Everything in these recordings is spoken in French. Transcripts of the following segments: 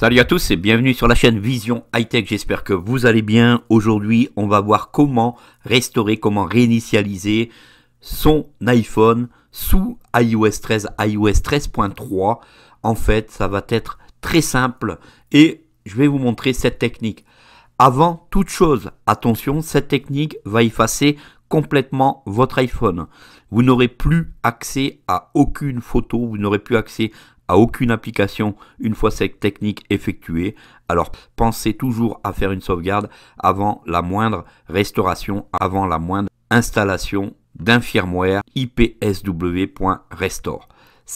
Salut à tous et bienvenue sur la chaîne Vision High Tech. J'espère que vous allez bien. Aujourd'hui, on va voir comment restaurer, comment réinitialiser son iPhone sous iOS 13, iOS 13.3. En fait, ça va être très simple et je vais vous montrer cette technique. Avant toute chose, attention, cette technique va effacer complètement votre iPhone. Vous n'aurez plus accès à aucune photo, vous n'aurez plus accès à aucune application une fois cette technique effectuée, alors pensez toujours à faire une sauvegarde avant la moindre restauration, avant la moindre installation d'un firmware ipsw.restore.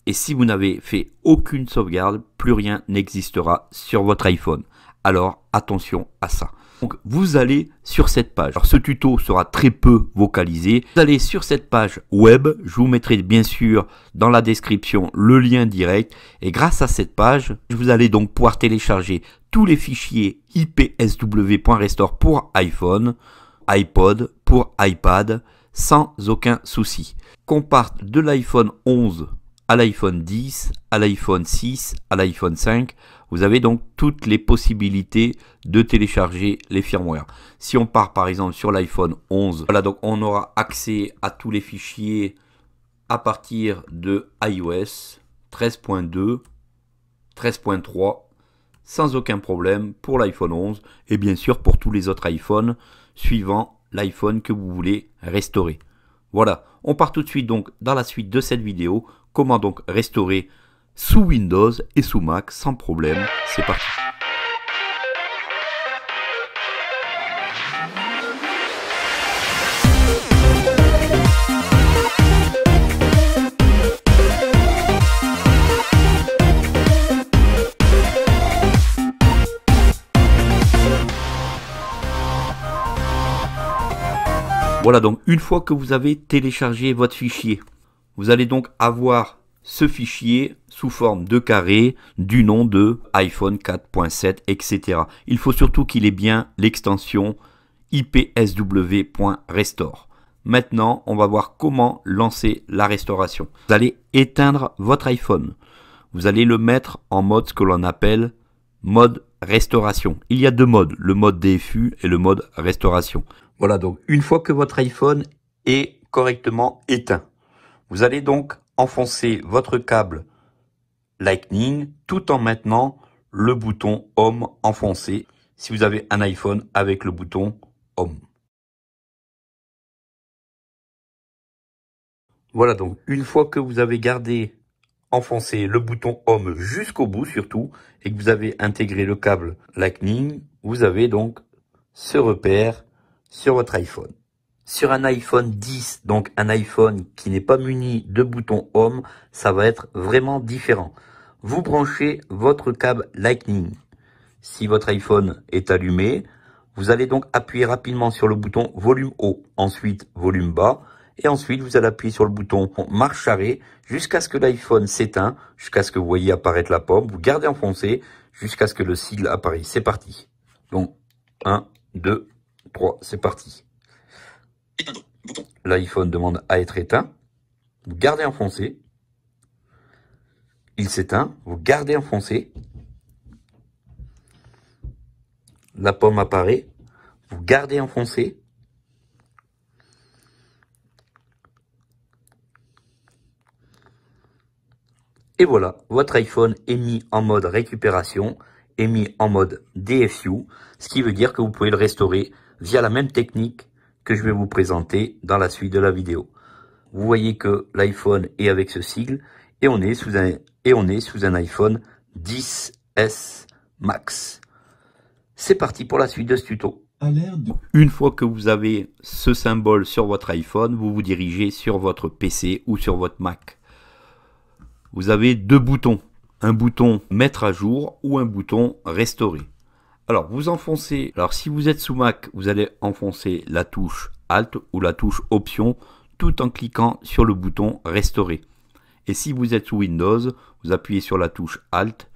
Et si vous n'avez fait aucune sauvegarde, plus rien n'existera sur votre iPhone. Alors attention à ça. Donc vous allez sur cette page. Alors ce tuto sera très peu vocalisé. Vous allez sur cette page web, je vous mettrai bien sûr dans la description le lien direct et grâce à cette page, vous allez donc pouvoir télécharger tous les fichiers ipsw.restore pour iPhone, iPod, pour iPad sans aucun souci. Qu'on parte de l'iPhone 11 à l'iPhone 10, à l'iPhone 6, à l'iPhone 5. Vous avez donc toutes les possibilités de télécharger les firmwares. Si on part par exemple sur l'iPhone 11, voilà donc on aura accès à tous les fichiers à partir de iOS 13.2, 13.3 sans aucun problème pour l'iPhone 11 et bien sûr pour tous les autres iPhones suivant l'iPhone que vous voulez restaurer. Voilà, on part tout de suite donc dans la suite de cette vidéo Comment donc restaurer sous Windows et sous Mac sans problème C'est parti Voilà donc une fois que vous avez téléchargé votre fichier vous allez donc avoir ce fichier sous forme de carré du nom de iPhone 4.7, etc. Il faut surtout qu'il ait bien l'extension ipsw.restore. Maintenant, on va voir comment lancer la restauration. Vous allez éteindre votre iPhone. Vous allez le mettre en mode ce que l'on appelle mode restauration. Il y a deux modes, le mode DFU et le mode restauration. Voilà donc, une fois que votre iPhone est correctement éteint, vous allez donc enfoncer votre câble Lightning tout en maintenant le bouton Home enfoncé si vous avez un iPhone avec le bouton Home. Voilà donc, une fois que vous avez gardé enfoncé le bouton Home jusqu'au bout surtout et que vous avez intégré le câble Lightning, vous avez donc ce repère sur votre iPhone. Sur un iPhone 10, donc un iPhone qui n'est pas muni de bouton Home, ça va être vraiment différent. Vous branchez votre câble Lightning. Si votre iPhone est allumé, vous allez donc appuyer rapidement sur le bouton volume haut, ensuite volume bas, et ensuite vous allez appuyer sur le bouton marche arrêt jusqu'à ce que l'iPhone s'éteint, jusqu'à ce que vous voyez apparaître la pomme, vous gardez enfoncé jusqu'à ce que le sigle apparaisse. C'est parti. Donc 1, 2, 3, c'est parti. L'iPhone demande à être éteint. Vous gardez enfoncé. Il s'éteint. Vous gardez enfoncé. La pomme apparaît. Vous gardez enfoncé. Et voilà, votre iPhone est mis en mode récupération, est mis en mode DFU, ce qui veut dire que vous pouvez le restaurer via la même technique que je vais vous présenter dans la suite de la vidéo. Vous voyez que l'iPhone est avec ce sigle et on est sous un, et on est sous un iPhone 10S Max. C'est parti pour la suite de ce tuto. Une fois que vous avez ce symbole sur votre iPhone, vous vous dirigez sur votre PC ou sur votre Mac. Vous avez deux boutons, un bouton mettre à jour ou un bouton restaurer. Alors, vous enfoncez. Alors, si vous êtes sous Mac, vous allez enfoncer la touche Alt ou la touche Option tout en cliquant sur le bouton Restaurer. Et si vous êtes sous Windows, vous appuyez sur la touche Alt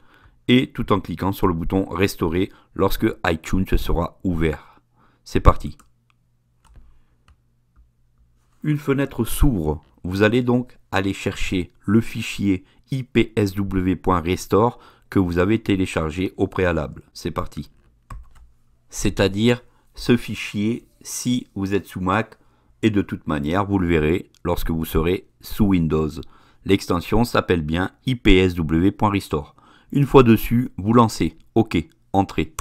et tout en cliquant sur le bouton Restaurer lorsque iTunes sera ouvert. C'est parti. Une fenêtre s'ouvre. Vous allez donc aller chercher le fichier ipsw.restore que vous avez téléchargé au préalable. C'est parti. C'est-à-dire ce fichier si vous êtes sous Mac et de toute manière vous le verrez lorsque vous serez sous Windows. L'extension s'appelle bien ipsw.restore. Une fois dessus, vous lancez OK, entrez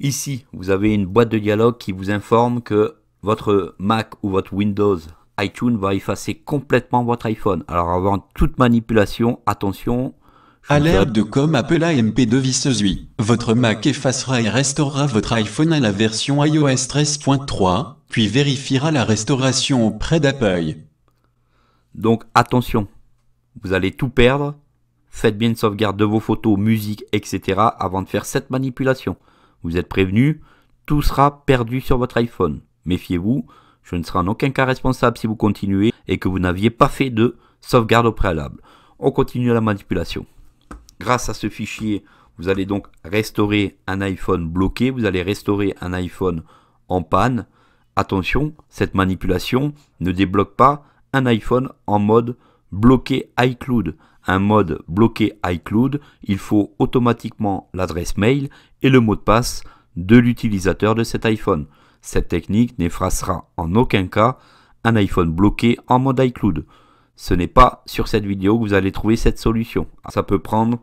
Ici, vous avez une boîte de dialogue qui vous informe que votre Mac ou votre Windows iTunes va effacer complètement votre iPhone. Alors avant toute manipulation, attention, l'aide de com Apple AMP de 8 Votre Mac effacera et restaurera votre iPhone à la version iOS 13.3, puis vérifiera la restauration auprès d'Apple. Donc attention, vous allez tout perdre. Faites bien une sauvegarde de vos photos, musique, etc. avant de faire cette manipulation. Vous êtes prévenu, tout sera perdu sur votre iPhone. Méfiez-vous, je ne serai en aucun cas responsable si vous continuez et que vous n'aviez pas fait de sauvegarde au préalable. On continue la manipulation. Grâce à ce fichier, vous allez donc restaurer un iPhone bloqué, vous allez restaurer un iPhone en panne. Attention, cette manipulation ne débloque pas un iPhone en mode bloqué iCloud. Un mode bloqué iCloud, il faut automatiquement l'adresse mail et le mot de passe de l'utilisateur de cet iPhone. Cette technique n'effacera en aucun cas un iPhone bloqué en mode iCloud ce n'est pas sur cette vidéo que vous allez trouver cette solution. Ça peut prendre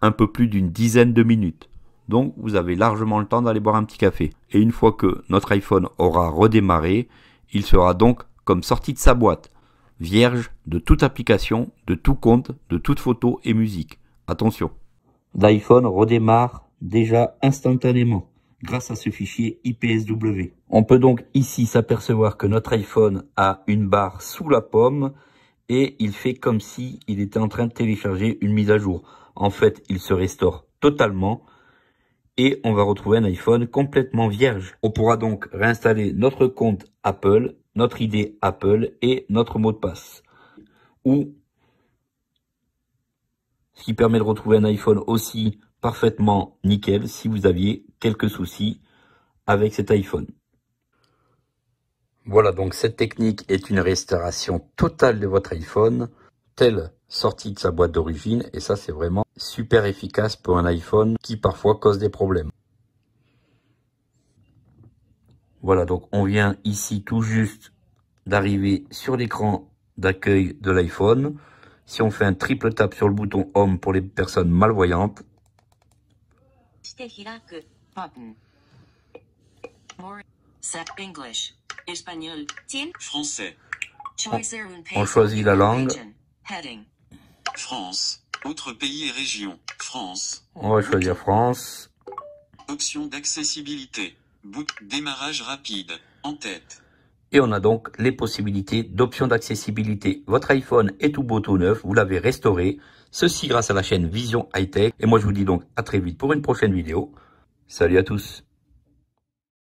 un peu plus d'une dizaine de minutes. Donc vous avez largement le temps d'aller boire un petit café. Et une fois que notre iPhone aura redémarré, il sera donc comme sorti de sa boîte, vierge de toute application, de tout compte, de toute photo et musique. Attention. L'iPhone redémarre déjà instantanément grâce à ce fichier IPSW. On peut donc ici s'apercevoir que notre iPhone a une barre sous la pomme et il fait comme si il était en train de télécharger une mise à jour. En fait, il se restaure totalement et on va retrouver un iPhone complètement vierge. On pourra donc réinstaller notre compte Apple, notre ID Apple et notre mot de passe. Ou, ce qui permet de retrouver un iPhone aussi parfaitement nickel si vous aviez quelques soucis avec cet iPhone. Voilà donc cette technique est une restauration totale de votre iPhone, telle sortie de sa boîte d'origine et ça c'est vraiment super efficace pour un iPhone qui parfois cause des problèmes. Voilà donc on vient ici tout juste d'arriver sur l'écran d'accueil de l'iPhone. Si on fait un triple tap sur le bouton Home pour les personnes malvoyantes, Espagnol. Français. On choisit la langue. France. Autres pays et régions. France. On va choisir France. Option d'accessibilité. Démarrage rapide. En tête. Et on a donc les possibilités d'options d'accessibilité. Votre iPhone est tout beau, tout neuf. Vous l'avez restauré. Ceci grâce à la chaîne Vision High Tech. Et moi, je vous dis donc à très vite pour une prochaine vidéo. Salut à tous.